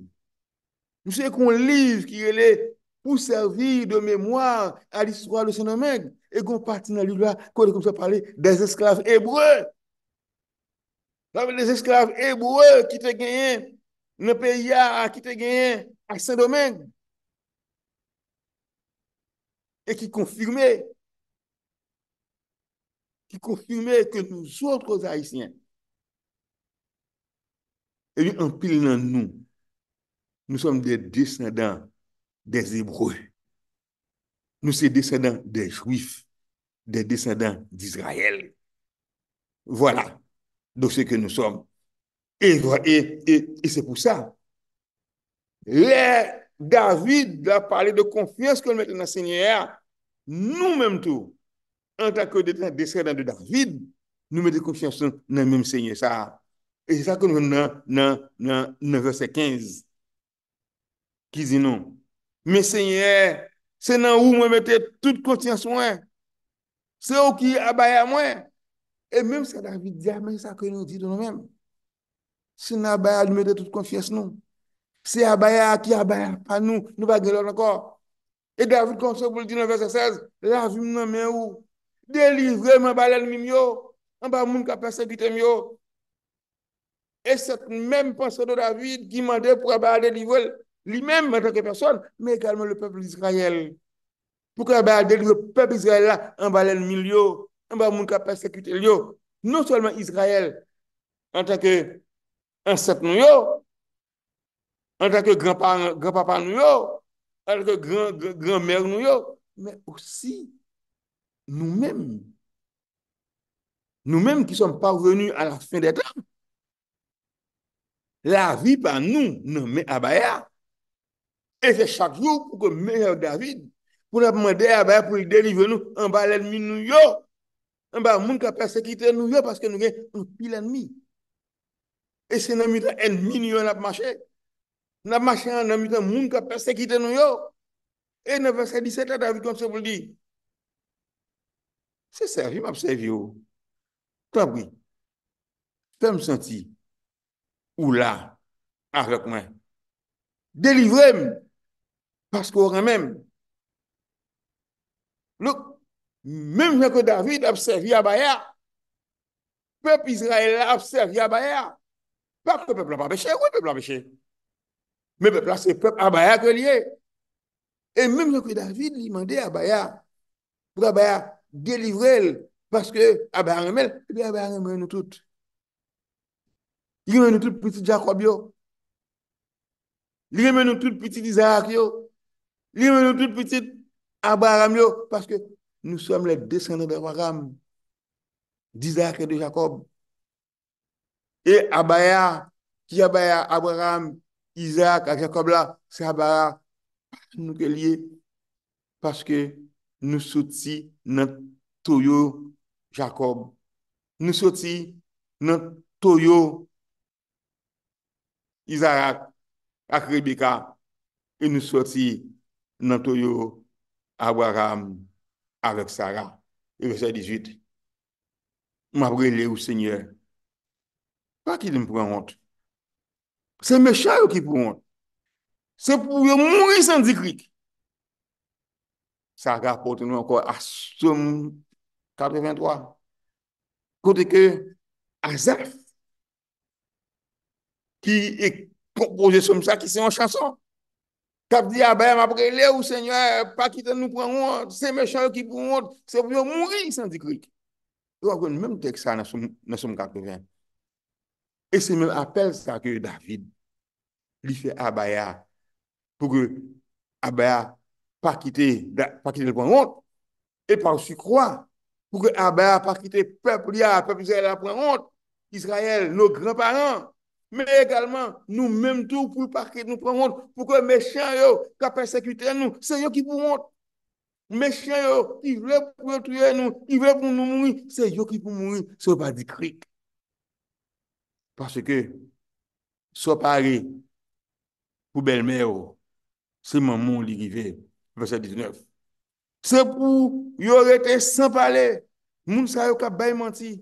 Monsieur écrit un livre qui est pour servir de mémoire à l'histoire de Saint-Domingue. Et qu'on partit dans le livre là, comme parler des esclaves hébreux. Lave les esclaves hébreux ki te genyen le PIA ki te genyen ak sè domène. Et qui confirme qui confirme que nous autres haïtiens et lui empilè nan nou nous sommes des descendants des hébreux nous sommes des descendants des juifs des descendants d'Israël. Voilà. do se ke nou som. E se pou sa, le David la pale de konfians kon mette nan se nye a, nou menm tou, an ta kou dete an deser nan de David, nou mette konfians nou nan menm se nye sa. E se sa kon nou nan 9.15, ki zi nou, men se nye a, se nan ou mwen mette tout konfians mwen, se ou ki abaya mwen, E mèm se David diya mè sa kè yon di de nou mèm, se nè Abaya yon mèdè tout konfyes nou, se Abaya a kè Abaya, pa nou nou va gèlò lakò. E David konso pou l'1916, l'anjou mè mè ou, delivre mè Abaya lè mè myo, mè mè moun kè apè se gitè myo. E set mèm panse de David, ki mèdè pou Abaya delivre li mèm mèdè kè person, mè ekal mè lè pèp l'Israël. Pou kè Abaya delivre pèp l'Israël la, mè mè mè lè mè myo, An ba moun ka persekutel yo, nou solman Israel, an ta ke ansep nou yo, an ta ke granpapa nou yo, an ta ke granmer nou yo, men osi nou men, nou men ki son parvenu an la fin de tan, la vi pa nou nou men Abaya, e fe chak jou pou kon men yo David, pou nan pwede Abaya pou li delive nou, an ba lèd mi nou yo, Mbè moun ka persekite nou yo paske nou gen nou pil anmi. E se nanmita enmi nou yo nanmache. Nanmache anmane moun ka persekite nou yo. E 9-17 a davi kon se pou li. Se servim ap servio. Tlapou. Fem senti. Oula. A. A. Delivrem. Pasko remem. Loup. Mem jan ko David Abservi Abaya Pepe Israel Abservi Abaya Pape pepe la pa peche Men pepe la se pepe Abaya ke liye E mem jan ko David Li mande Abaya Pou Abaya delivrel Paske Abaya remel Ebe Abaya reme nou tout Li reme nou tout piti Jakob yo Li reme nou tout piti Dizak yo Li reme nou tout piti Abaya remyo paske Nou soum lèk desenè de Abraham d'Isaac et de Jacob. E Abaya, ki Abaya, Abraham, Isaac, Jacob la, se Abaya, nou ke liye paske nou soti nan toyo Jacob. Nou soti nan toyo Isaac ak Rebecca e nou soti nan toyo Abraham. Alek Saga, Yose 18, Mabre le ou seigneur, Pa ki de mpwè honte, Se me chal ki pou honte, Se pou mwè mwè mwè sanzikrik, Saga pote nou anko, Asom 83, Kote ke, Azef, Ki e kongpoje som sa ki se an chanson, Kap di Abaya ah, m apre le ou senyo pa kite nou pran wot, se me chan ki pou wot, se pou yo mounri san di krik. Yo akwen mèm teksa nan som kakreven. E se mèm apel sa ke David li fe Abaya pou ke Abaya pa kite l pou wot. E pa wos yu kwa pou ke Abaya pa kite pep li a, pep li zè la pran wot, Israel, nou gran paran. Men ekalman nou menm tou pou l parke nou pran moun. Pou kwen me chan yo ka persekute nou. Se yo ki pou moun. Me chan yo ki vle pou l tue nou. Ki vle pou nou moun. Se yo ki pou moun. Se yo pa di krik. Pase ke. So pari. Pou bel me yo. Se maman li rive. Verset 19. Se pou yo rete san pale. Moun sa yo ka bay manti.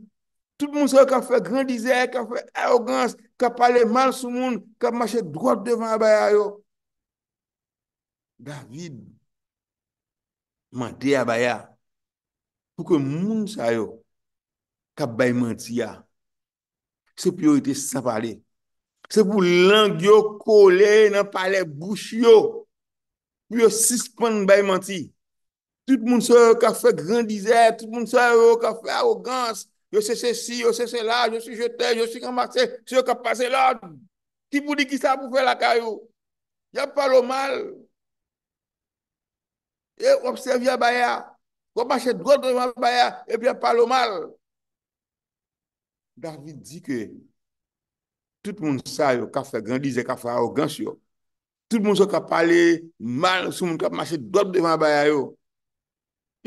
Tout moun sa yo ka fe grandize, ka fe arogans, ka pale mal sou moun, ka mache drote devan bayan yo. David, mante ya bayan, pou ke moun sa yo, ka bayan manti ya. Se pou yo ite sa pale, se pou lang yo kole, nan pale bouch yo, pou yo sispan bayan manti. Tout moun sa yo ka fe grandize, tout moun sa yo ka fe arogans, Yo se se si, yo se se la, yo se jete, yo se kama se, se yo ka pase la. Ki pou di ki sa pou fe lakay yo? Ya palo mal. E yo obsevi a bayan. Yo mache drot devan bayan, epi ya e palo mal. David di ke, tout moun sa yo ka fe gandize, ka fe a oganche yo. Tout moun se ka pale mal sou moun ka mache drot devan bayan yo.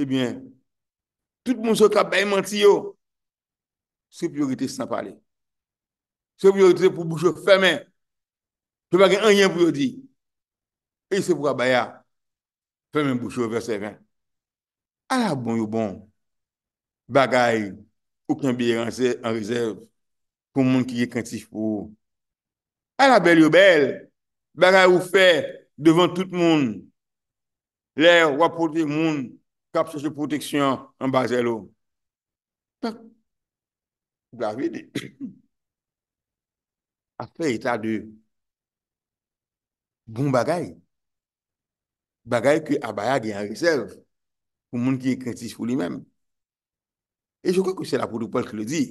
Ebyen, eh tout moun se ka bayan manti yo. Se priorite se san pale. Se priorite pou boucho femen. Se bagay an yon priorite. E se pou a bayan. Femen boucho verse ven. A la bon yo bon. Bagay. Okan biye an rezerv. Pon moun ki ye kantif pou. A la bel yo bel. Bagay ou fe. Devon tout moun. Lè wapote moun. Kapsos de proteksyon an bazelo. Pak. David a fè etat de bon bagay, bagay ki Abaya gen yon reserve pou moun ki yon krentis pou li mèm. E jò kwen kwen se la poudou pòl ki lò di,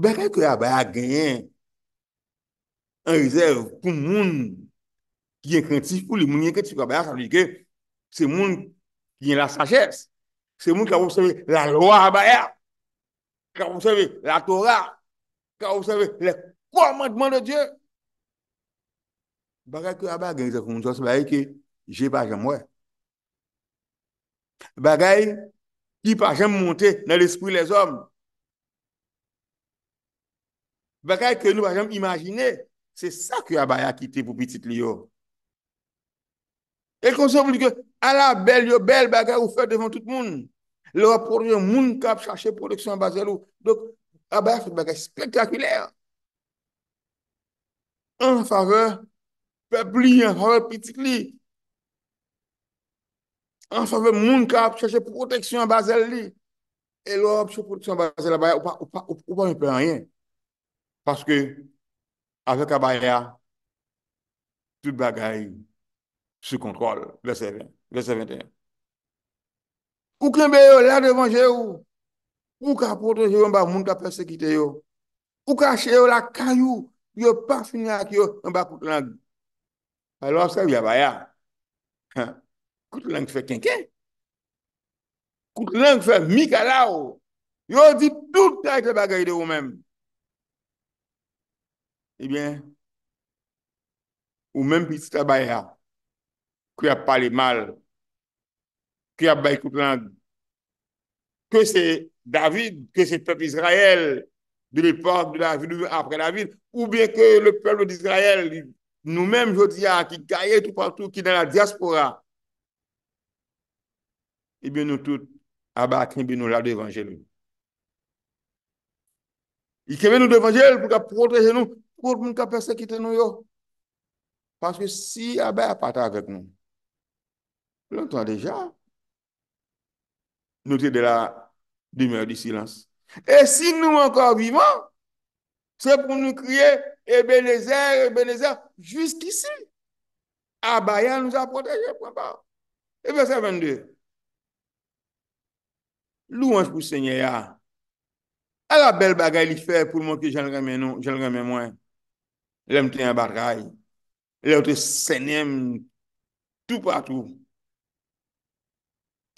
bagay ki Abaya gen yon reserve pou moun ki yon krentis pou li moun, yon krentis pou Abaya sa li ke se moun ki yon la sagesse, se moun ki yon la loa Abaya. ka ou seve la Torah, ka ou seve le komandman de Diyo. Bagay ki wabay gen yon zekou moun jous, bagay ki jè bagay mwen. Bagay ki bagay mwen monte nan l'espri les om. Bagay ki nou bagay mwen imajine, se sa ki wabay akite pou pitit li yo. E kon se moun di ke, ala bel yo, bel bagay ou fè devan tout moun. Lè wè prodjè moun kap chache poteksyon an bazel li. Donk, Abaya fèk bagay spektakuler. An fave, pe pli an fave pitik li. An fave moun kap chache poteksyon an bazel li. Elwè wè pse poteksyon an bazel la ba ya ou pa wè pè nè pè an yè. Paske, avèk Abaya, pif bagay se kontrol vese vènte. Ou kèmbe yo la devan jè ou, ou ka pote jè ou mba moun ta persekite yo, ou ka jè ou la kanyou, yo pa finya ak yo, mba koutlang. Falo asè ou yabaya, koutlang fè kènkè, koutlang fè mikalaw, yo di touta ete bagayde ou mèm. Ebyen, eh ou mèm piti tabaya, kou ya pali mal. ki Abba yi koup lan, ke se David, ke se pep Israel, de l'eport de la vilou apre David, ou bien ke le pep de Israel, nou menm jodi ya, ah, ki kaye tout partou, ki nan la diaspora, eh ibe nou tout, Abba ah, akne bi nou la devanjelou. I kebe nou devanjel, pou ka proteje nou, pou pou moun ka persekite nou yo. Paske si Abba ah, yi pata avek nou, l'antan deja, nou te de la demeur di silans. E si nou ankor vivan, se pou nou kriye Ebenezer, Ebenezer, jist isi. A Bayan nou sa proteje, ebe se vende. Lou anj pou sènyaya. A la bel bagay li fè pou moun ki jen reme mwen. Non, Lem te yon bagay. Lem te sènyem tou patou.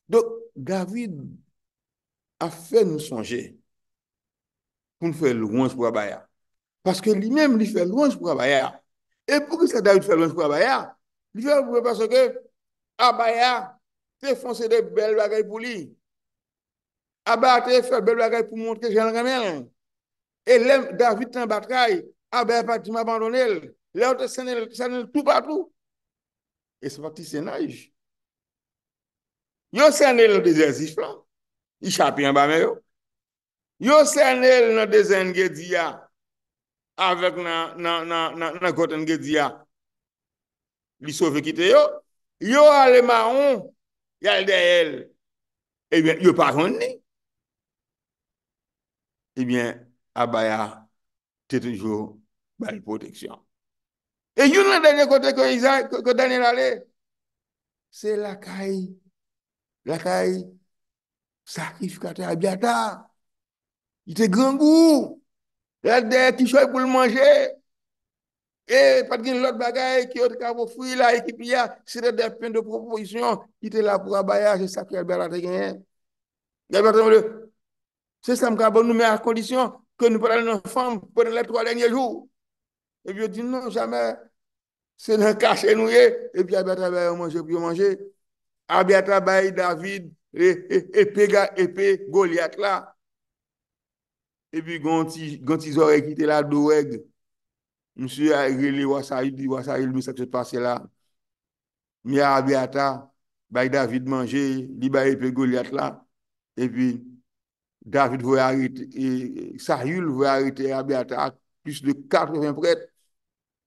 Dok, David a fè nou sonje pou nou fè lounj pou Abaya. Paske li mèm li fè lounj pou Abaya. E pou ki sa David fè lounj pou Abaya, li fè pou fè seke Abaya te fonsè de bel bagay pou li. Abaya te fè bel bagay pou mounke jèl gèmen. E David ten batray, Abaya pati m abandonel. Le ou te sènen tout patou. E se pati sè najj. Yo senel nan dezen ziflan, yi chapyen ba me yo. Yo senel nan dezen geziya, avèk nan nan konten geziya, li sofe kite yo. Yo aleman ou, yal de el, ebyen eh yo pa koun ni, ebyen eh abaya, te toujou bal proteksyon. E yon nan denye konten kon danye nale, se lakayi. lakay sakrif kate abyata, ite gengou, ete de kishoy pou l manje, et pat gen l ot bagay, ki ot kavo fwi la ekipia, siret de pen de proposisyon, ite la pou rabayaj, et sa fiyal bel atekyen. Gabi atamre, se sam kabo nou me ak kondisyon, ke nou prale nan fam, pwene l to alenye jou, et je di nou jame, se nan kache nou ye, et pi abya tabayan manje, pi manje, Abiatta bayi David e, e, e pe e, golyat la. E pi ganti zorekite la do wek. Mse a egele wa sahil, di wa sahil mwese te pase la. Mi a Abiatta bayi David manje, di bayi pe golyat la. E pi David vwe harite, e sahil vwe harite Abiatta a plus de 40 prete.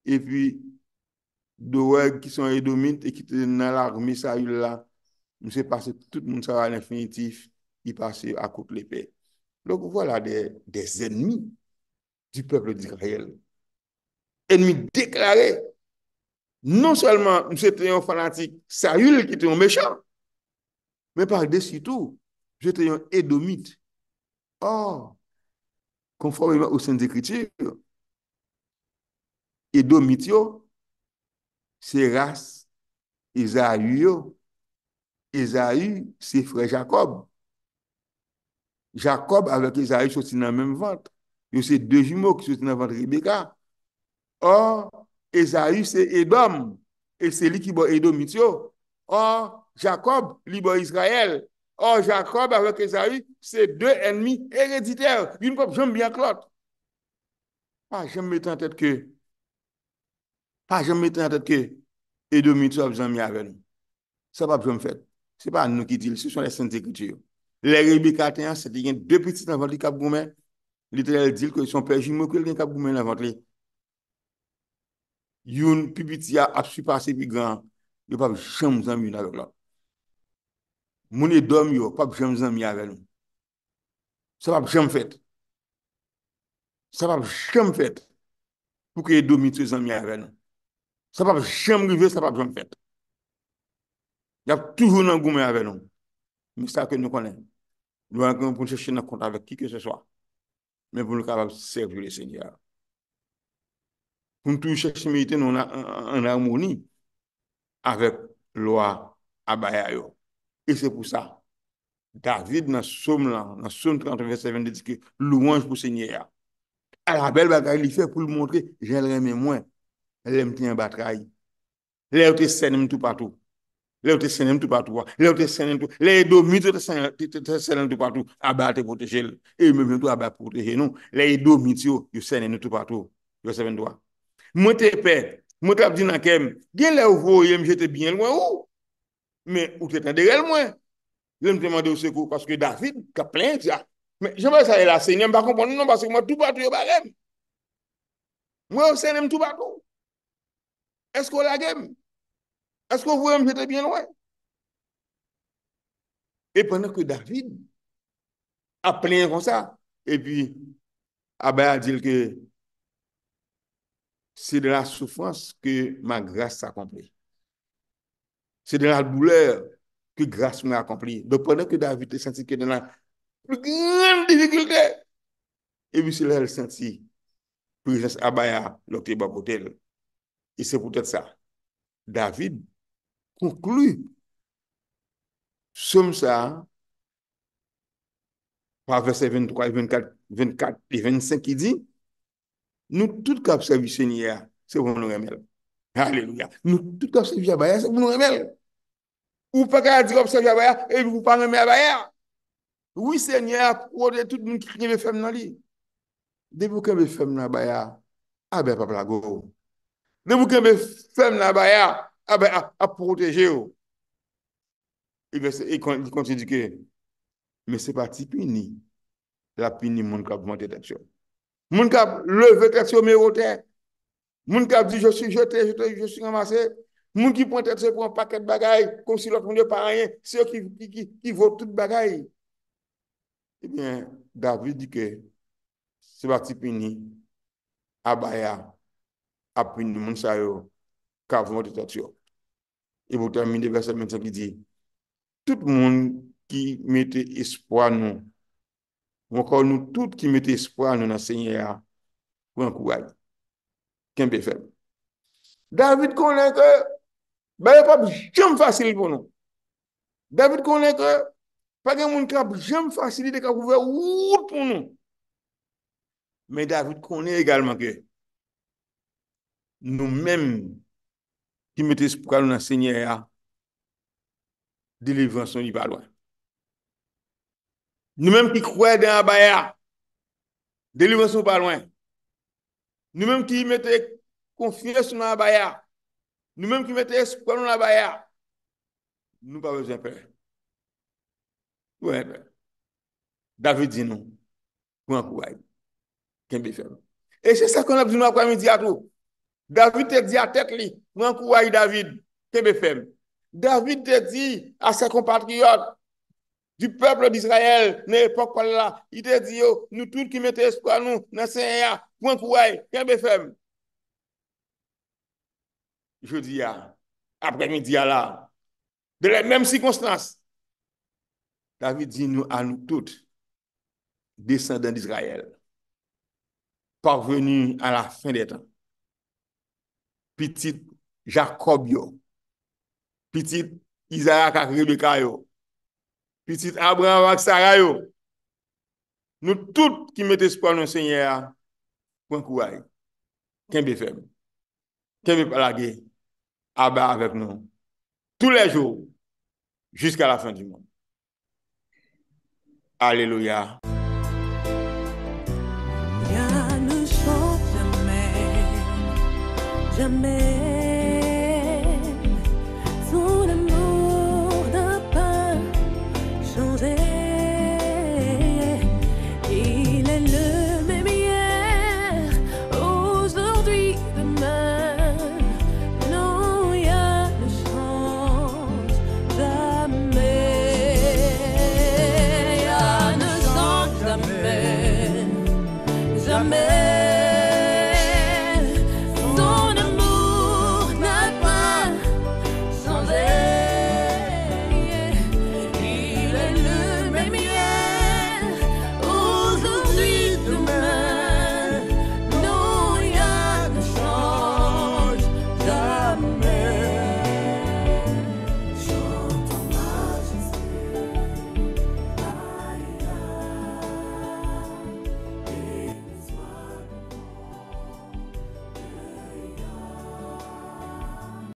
E pi do wek ki son e domint e ki te nan l'arme sahil la. Mse pase, tout moun sa va l'infinitif, i pase akout l'epè. Lòk wò la de, de zennmi di pèble dikaryel. Ennmi dekaryel. Non selman mse teyon fanatik sa yul ki teyon mechon, men par de sitou, mse teyon edomit. Or, konforbèman ou sèndikriti, edomit yo, se rase, e zayu yo, Ezayu se fre Jakob. Jakob avek Ezayu choti nan menm vant. Yon se de jimo ki choti nan vant Rebecca. Or, Ezayu se Edom. E se li ki bo Edo Mityo. Or, Jakob li bo Israel. Or, Jakob avek Ezayu se de enmi erediter. Yon se de enmi erediter. A, jom mette an tete ke. A, jom mette an tete ke. Edo Mityo ap zan mi aven. Sa pap jom fet. Se pa nou ki dil, se son lè sante krite yo. Lè rebi kate yon, se te gen dè piti nan vantli kap gome. Literal dil kwen son peji mwen kwen gen kap gome nan vantli. Yon, pipiti ya, ap su pase pi gran, yo pab jem zanmi yon avèk la. Moun e dom yo, pab jem zanmi avèl. Sa pab jem fèt. Sa pab jem fèt. Pou kèye domi tse zanmi avèl. Sa pab jem givè, sa pab jem fèt. Dap toujou nan goume ave nou. Mi sa ke nou konen. Nou an konen pou chèche nan konta vek ki ke se soa. Men pou nou kabab serjou le sènyè ya. Poun tou chèche me ite nou nan an harmoni avek lo a abaya yo. E se pou sa, David nan som lan nan son 37 dedike lou anj pou sènyè ya. A la bel bagay li fè pou l montre jèl reme mwen. Le mtien batray. Le wte sènen mtou patou. Le ou te sènen tou patou wa. Le ou te sènen e tou. Le yi do mit yo te sènen tou patou. Aba te potejel. E yi mè mè tou aba potejel nou. Le yi do mit yo. Yo sènen tou patou. Yo sènen tou wa. Mwen te pe. Mwen te ap di nan kem. Gen le ou vò yèm. Je te bie lwen ou. Mwen ou te tènde rel mwen. Jèm te mande ou sekou. Paske David ka plènt ya. Mwen jèm wè sa yè e la sènen. Mwen pa kompon nou nan. Paske mwen tou patou yo ba kem. Mwen ou sènen tou patou. Est-ce qu'on pouvait me mettre bien loin? Et pendant que David a plié comme ça, et puis Abaya a dit que c'est de la souffrance que ma grâce s'accomplit. C'est de la douleur que grâce m'accomplit. Pendant que David a senti que c'était la plus grande difficulté, et puis c'est là qu'il a senti que Abaya l'a fait bavotel. Et c'est peut-être ça. David Konklu. Somme sa. Par verset 23, 24, 25 ki di. Nou tout ka observi se nye a, se vou nou remel. Aleluya. Nou tout ka observi a bayar, se vou nou remel. Ou pa ka a di observi a bayar, e vou pa remel a bayar. Ou se nye a, ou a de tout moun ki kine me fem nan li. De pou ke me fem nan bayar, a ah be pa blago. De pou ke me fem nan bayar. Ah, a be a proteje oh. yo. I konti di ke, me se parti pin ni, la pin ni moun kap mante tatyo. Moun kap leve tatyo me wote, moun kap di yo si jote, yo si yon masse, moun ki ponte tatyo pou an paket bagay, kon si lak moun de parayen, se yo ki vote tout bagay. E bien, David di ke, se parti pin ni, a bayan, a pin di moun sa yo, kap mante tatyo. E bote amin de verset men se ki di. Tout moun ki mette espoi nou. Mwen kon nou tout ki mette espoi nou nan se nye ya. Pwen kou ag. Kenpe feb. David konen ke. Baye pa bi jem fasilit pou nou. David konen ke. Pagè moun ka bi jem fasilit de ka pou ve ou pou nou. Men David konen egalman ke. Nou men mwen. ki metes pou kalou nan sènyè ya, delevan son yi pa lwen. Nou menm ki kouè den a baye ya, delevan son pa lwen. Nou menm ki metes konfinans nou nan a baye ya, nou menm ki metes pou kalou nan a baye ya, nou pa vèjè pè. Pou vèjè pè. David zin nou, pou an kouè. Ken be fèm. E se sa kon ap zin nou akwa mi di atou. David te di a tet li, mwen kouay David, kembe fem. David te di a se kompatriot di peple di Israel, ne epok wala, i te di yo, oh, nou tout ki mette espo anou, nan senya, mwen kouay, kembe fem. Jodi a, ah, apre midi a ah, la, de le mèm sikonsnans, David di nou anou tout, descendant di Israel, parvenu a la fin de tan. pitit Jacob yo, pitit Izaya Kakri de Kayo, pitit Abraham Waksa ya yo, nou tout ki met espon nou senye a Pwankuwae, kenbe feb, kenbe palage, abe avek nou, tou le jou, jiska la fin di moun. Aleluya. the man.